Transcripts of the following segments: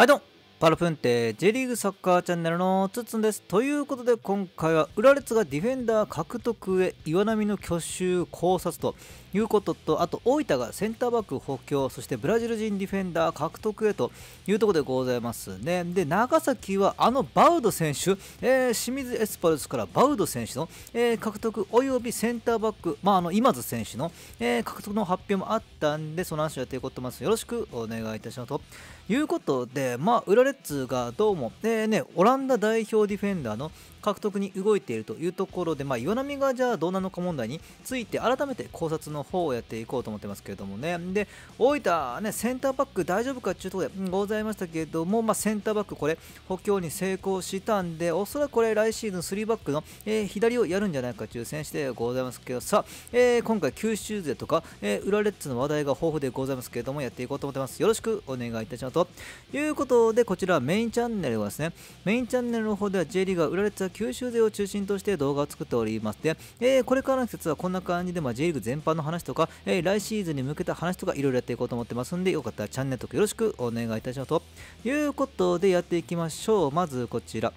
はいどうもパラプンテ J リーグサッカーチャンネルのつつんです。ということで今回は浦列がディフェンダー獲得へ岩波の去就考察ということとあと大分がセンターバック補強そしてブラジル人ディフェンダー獲得へというところでございますねで長崎はあのバウド選手、えー、清水エスパルスからバウド選手の、えー、獲得およびセンターバック、まあ、あの今津選手の、えー、獲得の発表もあったんでその話をやっていこうと思いますよろしくお願いいたしますということで、まあ、浦レッズがどうも、えーね、オランダ代表ディフェンダーの、獲得に動いているというところで、まあ、岩波がじゃあどうなのか問題について改めて考察の方をやっていこうと思ってますけれどもねで大分、ね、センターバック大丈夫かというところでございましたけれども、まあ、センターバックこれ補強に成功したんでおそらくこれ来シーズン3バックの、えー、左をやるんじゃないかという選手でございますけどさあ、えー、今回九州勢とか、えー、ラレッツの話題が豊富でございますけれどもやっていこうと思ってますよろしくお願いいたしますということでこちらメインチャンネルはですねメインチャンネルの方では J リーガー浦レッ九州勢を中心として動画を作っておりますで、えー、これからの季節はこんな感じで、まあ、J リーグ全般の話とか、えー、来シーズンに向けた話とかいろいろやっていこうと思ってますんでよかったらチャンネル登録よろしくお願いいたしますということでやっていきましょうまずこちら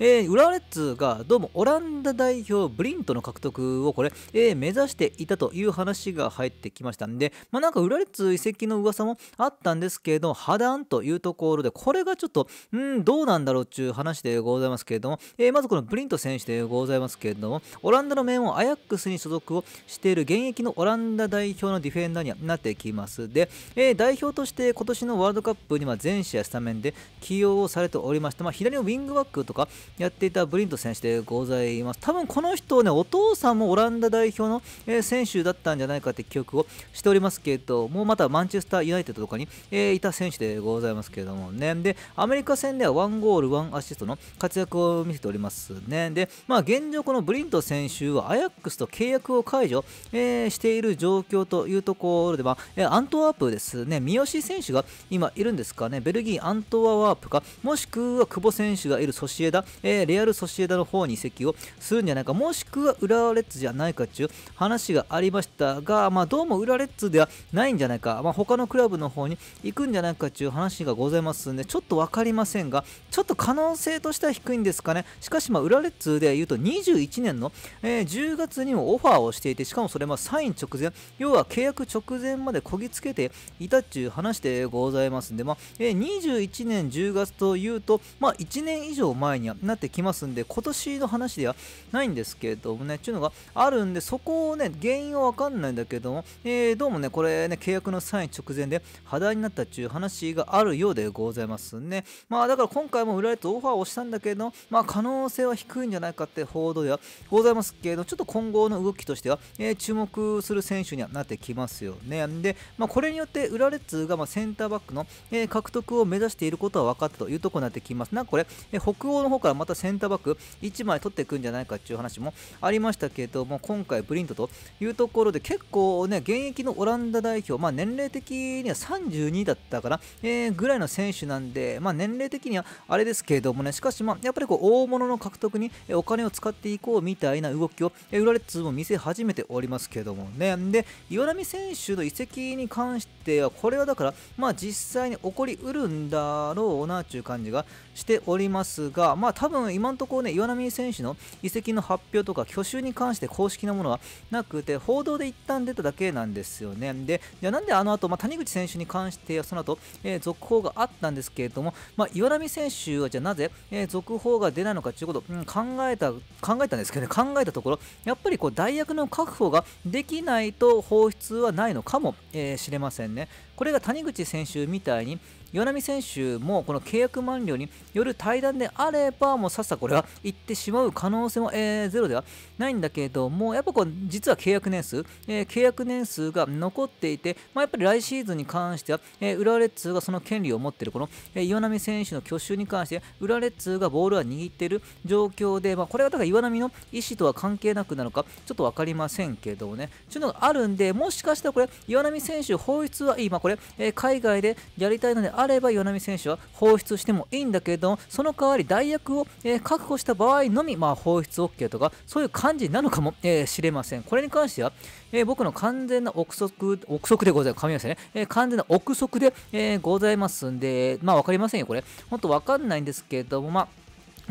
えー、浦和レッズがどうもオランダ代表ブリントの獲得をこれ、えー、目指していたという話が入ってきましたんで、まあ、なんか浦和レッズ移籍の噂もあったんですけれども、破談というところで、これがちょっと、うん、どうなんだろうっていう話でございますけれども、えー、まずこのブリント選手でございますけれども、オランダの名門アヤックスに所属をしている現役のオランダ代表のディフェンダーになってきます。で、えー、代表として今年のワールドカップには全試合スタメンで起用をされておりまして、まあ、左のウィングバックとか、やっていたブリント選手でございます多分この人ねお父さんもオランダ代表の、え選手だったんじゃないかって記憶をしておりますけどもうまたマンチェスターユナイテッドとかに、えいた選手でございますけどもねでアメリカ戦では1ゴール1アシストの活躍を見せておりますねでまあ現状このブリント選手はアヤックスと契約を解除、えしている状況というところで、まあ、アントワープですね三好選手が今いるんですかねベルギー、アントワープかもしくは久保選手がいるソシエダえー、レアル・ソシエダの方に移籍をするんじゃないか、もしくは浦和レッズじゃないかという話がありましたが、まあ、どうも浦和レッズではないんじゃないか、まあ、他のクラブの方に行くんじゃないかという話がございますんで、ちょっと分かりませんが、ちょっと可能性としては低いんですかね、しかし、まあ、浦和レッズで言うと21年の、えー、10月にもオファーをしていて、しかもそれはサイン直前、要は契約直前までこぎつけていたという話でございますんで、まあえー、21年10月というと、まあ、1年以上前には、なってきますんで、今年の話ではないんですけれどもね、っていうのがあるんで、そこをね、原因はわかんないんだけども、えー、どうもね、これね、契約のサイン直前で破談になったっていう話があるようでございますね。まあだから今回も裏れてオファーをしたんだけど、まあ可能性は低いんじゃないかって報道ではございますけど、ちょっと今後の動きとしては、えー、注目する選手にはなってきますよね。で、まあ、これによって浦レッズがまセンターバックの、え獲得を目指していることは分かったというところになってきます。なんかこれ、え北欧の方からまたセンターバック1枚取っていくんじゃないかっていう話もありましたけども今回ブリントというところで結構ね現役のオランダ代表、まあ、年齢的には32だったかな、えー、ぐらいの選手なんで、まあ、年齢的にはあれですけどもねしかし、まあ、やっぱりこう大物の獲得にお金を使っていこうみたいな動きを浦レッズも見せ始めておりますけどもねで岩波選手の移籍に関してはこれはだから、まあ、実際に起こりうるんだろうなという感じがしておりますが、まあ、多分今のところね、岩波選手の移籍の発表とか去就に関して公式なものはなくて、報道で一旦出ただけなんですよね。で、じゃあなんであの後、まあ、谷口選手に関してその後、えー、続報があったんですけれども、まあ、岩波選手はじゃあなぜ、えー、続報が出ないのかということを、うん、考えた、考えたんですけどね、考えたところ、やっぱりこう代役の確保ができないと放出はないのかもし、えれませんね。これが谷口選手みたいに、岩波選手もこの契約満了による対談であれば、もうさっさこれは行ってしまう可能性も、えー、ゼロではないんだけれども、やっぱこう、実は契約年数、えー、契約年数が残っていて、まあ、やっぱり来シーズンに関しては、えー、浦和レッズがその権利を持っている、この、えー、岩波選手の去就に関して、浦和レッズがボールは握っている状況で、まあ、これがだから岩波の意思とは関係なくなのか、ちょっと分かりませんけどもね、というのがあるんで、もしかしたらこれ、岩波選手放出はいい、まあ、これ、えー、海外でやりたいのであれば、与那美選手は放出してもいいんだけれども、その代わり代役を、えー、確保した場合のみ、まあ、放出 OK とか、そういう感じなのかもし、えー、れません。これに関しては、えー、僕の完全な憶測、憶測でございます。噛みましたね。え完全な憶測で、えございますんで、まあ、わかりませんよ、これ。本当わかんないんですけれども、まあ、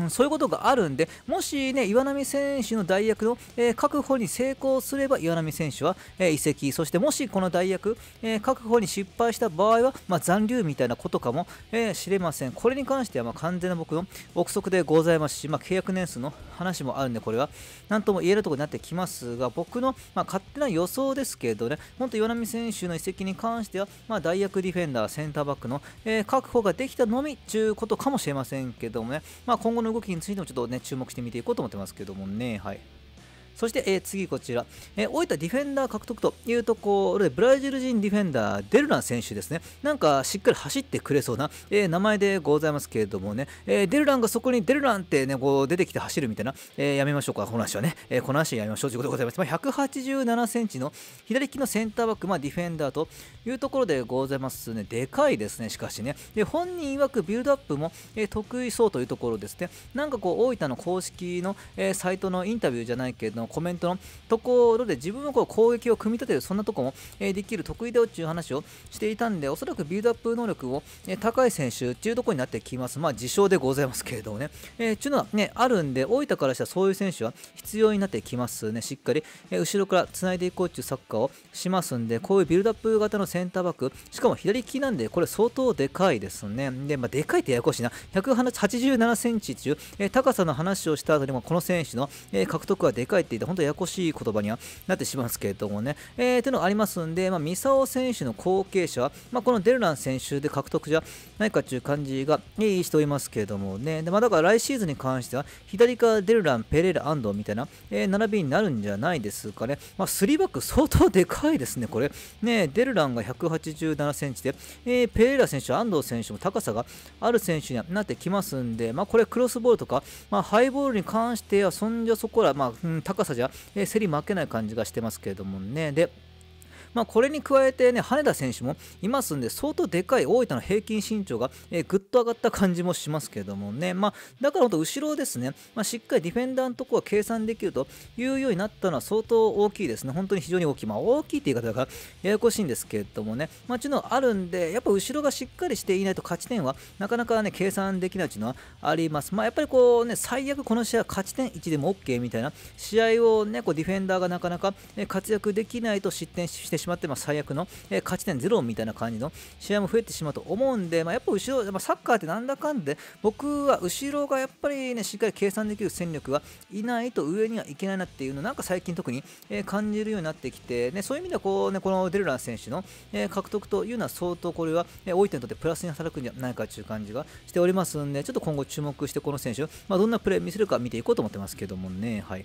そういうことがあるんで、もしね、岩波選手の代役の、えー、確保に成功すれば、岩波選手は、えー、移籍、そしてもしこの代役、えー、確保に失敗した場合は、まあ、残留みたいなことかも、えー、知れません。これに関しては、まあ、完全な僕の憶測でございますし、まあ、契約年数の話もあるんで、これは、なんとも言えるところになってきますが、僕の、まあ、勝手な予想ですけどね、本当岩波選手の移籍に関しては、まあ、代役ディフェンダー、センターバックの、えー、確保ができたのみということかもしれませんけどもね、まあ、今後のの動きについてもちょっとね、注目して見ていこうと思ってますけどもね、はい。そして、えー、次こちら、えー、大分ディフェンダー獲得というところで、ブラジル人ディフェンダー、デルラン選手ですね、なんかしっかり走ってくれそうな、えー、名前でございますけれどもね、えー、デルランがそこにデルランってね、こう出てきて走るみたいな、えー、やめましょうか、この話はね、えー、この話はやめましょうということでございます。まあ、187センチの左利きのセンターバック、まあ、ディフェンダーというところでございますね、でかいですね、しかしね。で、本人曰くビルドアップも、え得意そうというところですね、なんかこう、大分の公式の、えサイトのインタビューじゃないけれども、コメントのところで自分はこう攻撃を組み立てるそんなとこも、えできる得意だよっていう話をしていたんでおそらくビルドアップ能力を、え高い選手っていうところになってきますまあ自称でございますけれどもね、えー、ちゅうのはねあるんで大分からしたらそういう選手は必要になってきますねしっかり、え後ろからつないでいこうっていうサッカーをしますんでこういうビルドアップ型のセンターバックしかも左利きなんでこれ相当でかいですねで、まあ、でかいってややこしいな187センチ中、え高さの話をした後にもこの選手の、え獲得はでかいっていて、本当ややこしい言葉にはなってしまうんですけれどもね、えー、というのがありますんで、まあ、ミサオ選手の後継者、まあ、このデルラン選手で獲得じゃないかという感じがしておりますけれどもね、でまあ、だから来シーズンに関しては、左からデルラン、ペレラ、ラ、ンドみたいな、えー、並びになるんじゃないですかね、まあ、3バック相当でかいですね、これ。ね、デルランが187センチで、えー、ペレラ選手、アンド選手も高さがある選手になってきますんで、まあ、これクロスボールとか、まあ、ハイボールに関しては、そんじゃそこら、まあ、うん、高さ朝じゃ、え競り負けない感じがしてますけれどもね。で、まあ、これに加えてね、羽田選手もいますんで、相当でかい大分の平均身長が、えー、ぐっと上がった感じもしますけどもね、まあ、だから本当、後ろですね、まあ、しっかりディフェンダーのところは計算できるというようになったのは相当大きいですね、本当に非常に大きい、まあ、大きいという言い方がややこしいんですけれどもね、まあ、ちのあるんで、やっぱ後ろがしっかりしていないと勝ち点はなかなかね、計算できないというのはあります。まあ、やっぱりこうね、最悪この試合は勝ち点1でも OK みたいな試合をね、こうディフェンダーがなかなか活躍できないと失点してしまう。まって、まあ、最悪の、えー、勝ち点0みたいな感じの試合も増えてしまうと思うんで、まあ、やっぱ後ろ、まあ、サッカーってなんだかんで僕は後ろがやっぱりねしっかり計算できる戦力がいないと上にはいけないなっていうのなんか最近特に、えー、感じるようになってきて、ね、そういう意味ではこう、ね、このデルラン選手の、えー、獲得というのは相当これは、えー、大分にとってプラスに働くんじゃないかという感じがしておりますんでちょっと今後注目してこの選手、まあ、どんなプレー見せるか見ていこうと思ってますけどもね。はい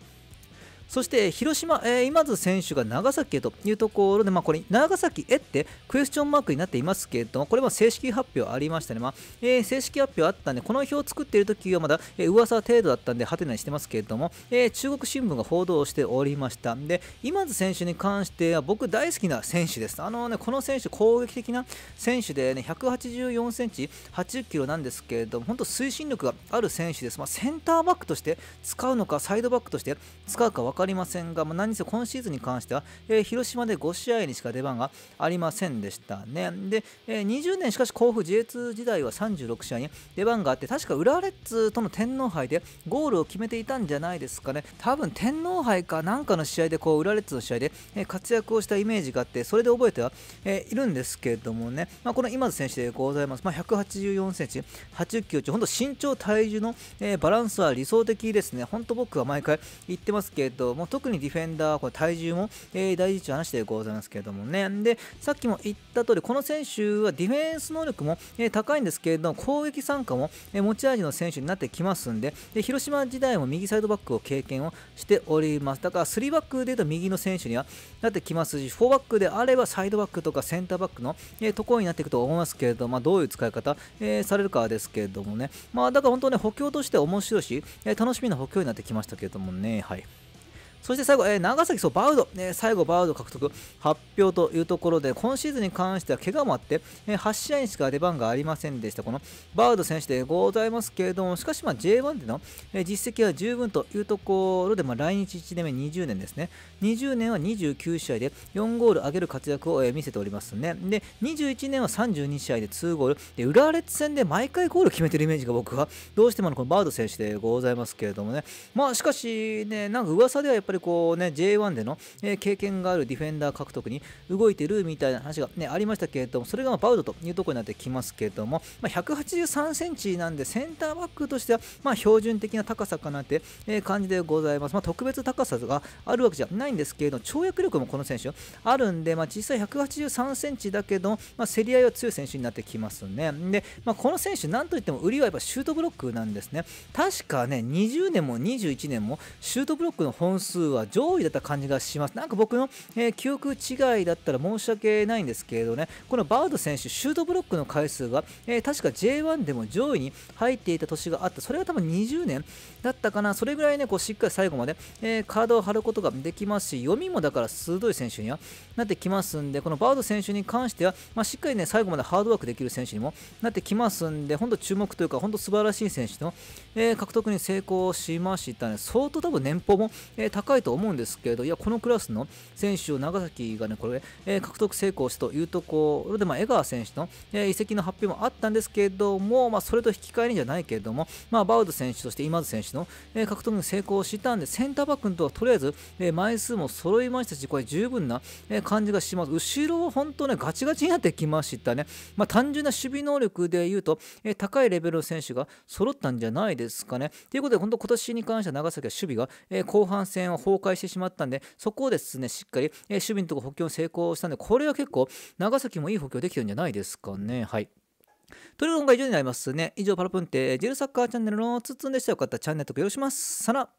そして広島、えー、今津選手が長崎へというところで、まあ、これ長崎へってクエスチョンマークになっていますけれども、これは正式発表ありましたね、まあえー、正式発表あったんで、この表を作っている時はまだ、えー、噂程度だったんで、はてなにしてますけれども、えー、中国新聞が報道しておりました。で、今津選手に関しては僕大好きな選手です。あのね、この選手、攻撃的な選手で、ね、184センチ、80キロなんですけれども、本当推進力がある選手です。まあ、センターバックとして使うのか、サイドバックとして使うか分分かりませんが、まあ、何せ今シーズンに関しては、えー、広島で5試合にしか出番がありませんでしたね。で、えー、20年しかし甲府 J2 時代は36試合に出番があって、確か浦和レッズとの天皇杯でゴールを決めていたんじゃないですかね。多分天皇杯かなんかの試合で、こう、浦和レッズの試合で、え活躍をしたイメージがあって、それで覚えては、えいるんですけれどもね、まあ、この今津選手でございます。まあ、184センチ、80キロ中、本当身長、体重の、えバランスは理想的ですね。本当僕は毎回言ってますけどども特にディフェンダーはこれ体重も、えー、大事と話してございますけれどもねでさっきも言った通りこの選手はディフェンス能力も、えー、高いんですけれども攻撃参加も、えー、持ち味の選手になってきますんでで広島時代も右サイドバックを経験をしておりますだから3バックでいうと右の選手にはなってきますし4バックであればサイドバックとかセンターバックの、えー、ところになっていくと思いますけれども、まあ、どういう使い方、えー、されるかですけれどもね、まあ、だから本当ね補強として面白いし、えー、楽しみな補強になってきましたけれどもねはい。そして最後、えー、長崎、そうバウド、えー、最後バウド獲得発表というところで、今シーズンに関しては怪我もあって、えー、8試合にしか出番がありませんでした、このバウド選手でございますけれども、しかし、まあ、J1 での、えー、実績は十分というところで、まあ、来日1年目20年ですね、20年は29試合で4ゴール上げる活躍を、えー、見せておりますね、で21年は32試合で2ゴール、で浦和レッズ戦で毎回ゴール決めてるイメージが僕はどうしてもこのバウド選手でございますけれどもね、まあ、しかしね、なんか噂ではやっぱりりこうね J1 での、え経験があるディフェンダー獲得に動いてるみたいな話が、ね、ありましたけれどもそれがまバウドというところになってきますけれども、まあ、183センチなんでセンターバックとしてはま標準的な高さかなって、え感じでございます、まあ、特別高さがあるわけじゃないんですけれども跳躍力もこの選手あるんで、まあ、実際183センチだけど、ま競り合いは強い選手になってきますねで、まこの選手なんといっても売りはやっぱシュートブロックなんですね確かね20年も21年もシュートブロックの本数は上位だった感じがします。なんか僕の、えー、記憶違いだったら申し訳ないんですけれどね、このバード選手、シュートブロックの回数が、えー、確か J1 でも上位に入っていた年があった、それが多分20年だったかな、それぐらいね、こうしっかり最後まで、えー、体を張ることができますし、読みもだから鋭い選手にはなってきますんで、このバード選手に関しては、まあ、しっかりね、最後までハードワークできる選手にもなってきますんで、本当注目というか、本当素晴らしい選手の、え獲得に成功しましたね。相当多分年俸も、え高いと思うんですけれど、いや、このクラスの選手を長崎がね、これ、えー、獲得成功したというところで、まあ、江川選手の、えー、移籍の発表もあったんですけれども、まあ、それと引き換えにじゃないけれども、まあ、バウド選手、そして今津選手の、えー、獲得に成功したんで、センターバックのとはとりあえず、えー、枚数も揃いましたし、これ十分な、えー、感じがします。後ろ、本当ね、ガチガチになってきましたね。まあ、単純な守備能力で言うと、えー、高いレベルの選手が揃ったんじゃないですかね。ということで、本当今年に関しては長崎は守備が、えー、後半戦を崩壊してしまったんで、そこをですね、しっかり、えー、守備のとこ補強成功したんで、これは結構、長崎もいい補強できてるんじゃないですかね。はい。ということで、今回以上になりますね。以上、パラプンテ、ジェルサッカーチャンネルのつつんでしたよかったらチャンネル登録よろしくお願いします。さら